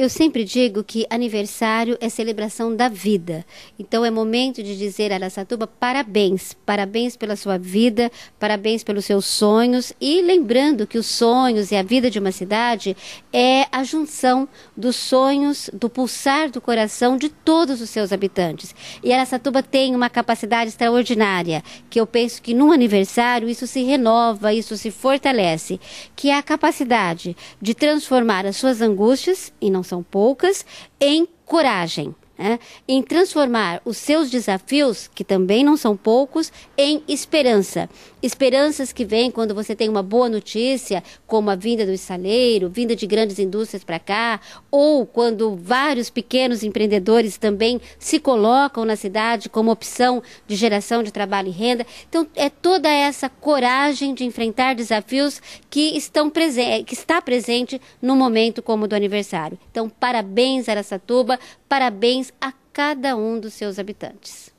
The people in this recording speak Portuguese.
Eu sempre digo que aniversário é celebração da vida. Então é momento de dizer a Araçatuba parabéns, parabéns pela sua vida, parabéns pelos seus sonhos e lembrando que os sonhos e a vida de uma cidade é a junção dos sonhos, do pulsar do coração de todos os seus habitantes. E Araçatuba tem uma capacidade extraordinária, que eu penso que num aniversário isso se renova, isso se fortalece, que é a capacidade de transformar as suas angústias em não são poucas, em coragem né, em transformar os seus desafios, que também não são poucos, em esperança. Esperanças que vêm quando você tem uma boa notícia, como a vinda do estaleiro, vinda de grandes indústrias para cá, ou quando vários pequenos empreendedores também se colocam na cidade como opção de geração de trabalho e renda. Então, é toda essa coragem de enfrentar desafios que, estão presen que está presente no momento como do aniversário. Então, parabéns, Aracatuba, parabéns a cada um dos seus habitantes.